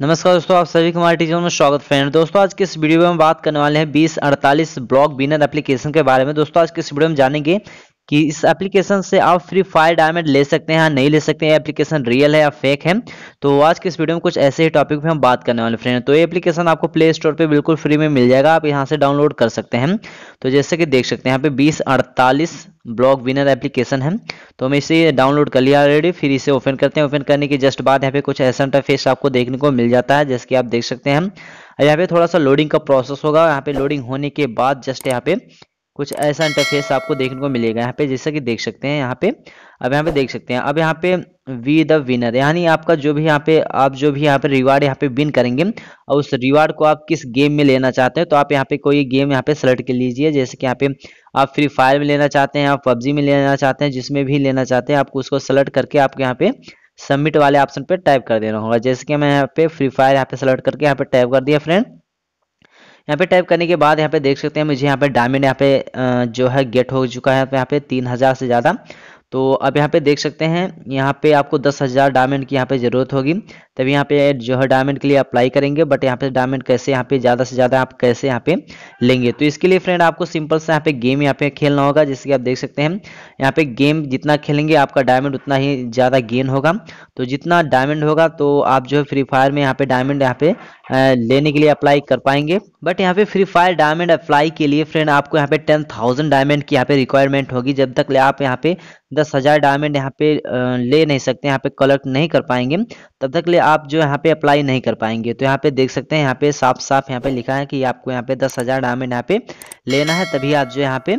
नमस्कार दोस्तों आप सभी कुमार टीचर में स्वागत फ्रेंड दोस्तों आज के इस वीडियो में हम बात करने वाले हैं बीस अड़तालीस ब्लॉक बिनर एप्लीकेशन के बारे में दोस्तों आज के इस वीडियो में जानेंगे कि इस एप्लीकेशन से आप फ्री फायर डायमंड ले सकते हैं या नहीं ले सकते हैं एप्लीकेशन रियल है या फेक है तो आज के इस वीडियो में कुछ ऐसे ही टॉपिक पे हम बात करने वाले फ्रेंड तो ये एप्लीकेशन आपको प्ले स्टोर पे बिल्कुल फ्री में मिल जाएगा आप यहाँ से डाउनलोड कर सकते हैं तो जैसे कि देख सकते हैं यहाँ पे बीस अड़तालीस ब्लॉग विनर एप्लीकेशन है तो हम इसे डाउनलोड कर लिया ऑलरेडी फिर इसे ओपन करते हैं ओपन करने के जस्ट बाद यहाँ पे कुछ ऐसा इंटरफेस आपको देखने को मिल जाता है जैसे कि आप देख सकते हैं यहाँ पे थोड़ा सा लोडिंग का प्रोसेस होगा यहाँ पे लोडिंग होने के बाद जस्ट यहाँ पे कुछ ऐसा इंटरफेस आपको देखने को मिलेगा यहाँ पे जैसा कि देख सकते हैं यहाँ पे अब यहाँ पे देख सकते हैं अब यहाँ पे वी द विनर यानी आपका जो भी यहाँ पे आप जो भी यहाँ पे रिवार्ड यहाँ पे विन करेंगे और उस रिवार्ड को आप किस गेम में लेना चाहते हैं तो आप यहाँ पे कोई गेम यहाँ पे सेलेक्ट कर लीजिए जैसे कि यहाँ पे आप फ्री फायर में लेना चाहते हैं आप पबजी में लेना चाहते हैं जिसमें भी लेना चाहते हैं आपको उसको सेलेक्ट करके आपके यहाँ पे सबमिट वाले ऑप्शन पे टाइप कर देना होगा जैसे कि मैं यहाँ पे फ्री फायर यहाँ पे सेलेक्ट करके यहाँ पे टाइप कर दिया फ्रेंड यहाँ पे टाइप करने के बाद यहाँ पे देख सकते हैं मुझे यहाँ पे डायमंड यहाँ पे जो है गेट हो चुका है यहाँ पे तीन हज़ार से ज़्यादा तो अब यहाँ पे देख सकते हैं यहाँ पे आपको दस हज़ार डायमंड की यहाँ पे ज़रूरत होगी तभी यहाँ पे जो है डायमंड के लिए अप्लाई करेंगे बट यहाँ पे डायमंड कैसे यहाँ पे ज़्यादा से ज़्यादा आप कैसे यहाँ पे लेंगे तो इसके लिए फ्रेंड आपको सिंपल से यहाँ पे गेम यहाँ पे खेलना होगा जैसे कि आप देख सकते हैं यहाँ पे गेम जितना खेलेंगे आपका डायमंड उतना ही ज़्यादा गेन होगा तो जितना डायमंड होगा तो आप जो है फ्री फायर में यहाँ पे डायमंड यहाँ पे लेने के लिए अप्लाई कर पाएंगे बट यहाँ पे फ्री फायर डायमंड अप्लाई के लिए फ्रेंड आपको यहाँ पे टेन थाउजेंड डायमंड की यहाँ पे रिक्वायरमेंट होगी जब तक ले आप यहाँ पे दस हज़ार डायमंड यहाँ पे ले नहीं सकते यहाँ पे कलेक्ट नहीं कर पाएंगे तब तक ले आप जो यहाँ पे अप्लाई नहीं कर पाएंगे तो यहाँ पे देख सकते हैं यहाँ पे साफ साफ यहाँ पे लिखा है कि आपको यहाँ पे दस हज़ार डायमंड यहाँ पे लेना है तभी आप जो यहाँ पे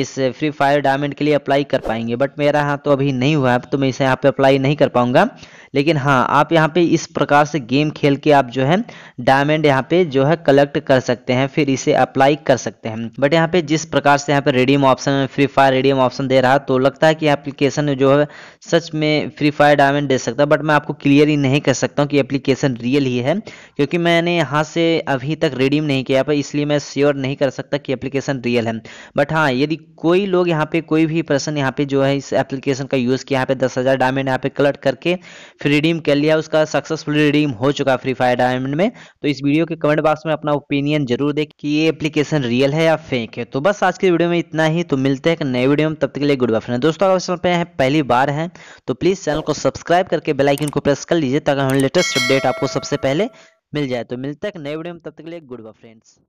इस फ्री फायर डायमंड के लिए अप्लाई कर पाएंगे बट मेरा यहाँ तो अभी नहीं हुआ तो मैं इसे यहाँ पे अप्लाई नहीं कर पाऊंगा लेकिन हाँ आप यहाँ पे इस प्रकार से गेम खेल के आप जो है डायमंड यहाँ पे जो है कलेक्ट कर सकते हैं फिर इसे अप्लाई कर सकते हैं बट यहाँ पे जिस प्रकार से यहाँ पे radium option free fire radium option दे रहा तो लगता है कि एप्लीकेशन जो है सच में फ्री फायर डायमंड दे सकता है बट मैं आपको क्लियर ही नहीं कर सकता हूँ कि एप्लीकेशन रियल ही है क्योंकि मैंने यहाँ से अभी तक रिडीम नहीं किया पर इसलिए मैं श्योर नहीं कर सकता कि एप्लीकेशन रियल है बट हाँ यदि कोई लोग यहाँ पे कोई भी पर्सन यहाँ पे जो है इस एप्लीकेशन का यूज़ किया यहाँ पे दस हज़ार डायमंड यहाँ पे कलेक्ट करके रिडीम कर लिया उसका सक्सेसफुल रिडीम हो चुका फ्री फायर डायमंड में तो इस वीडियो के कमेंट बॉक्स में अपना ओपिनियन जरूर देख कि ये एप्लीकेशन रियल है या फेक है तो बस आज के वीडियो में इतना ही तो मिलते हैं नए वीडियो में तब तक के लिए गुड बाय फ्रेंड दोस्तों अगर चैनल पर हैं पहली बार है तो प्लीज़ चैनल को सब्सक्राइब करके बेलाइकिन को प्रेस कर लीजिए ताकि हमें लेटेस्ट अपडेट आपको सबसे पहले मिल जाए तो मिलते हैं नए वीडियो में तब तक के लिए गुड बाय फ्रेंड्स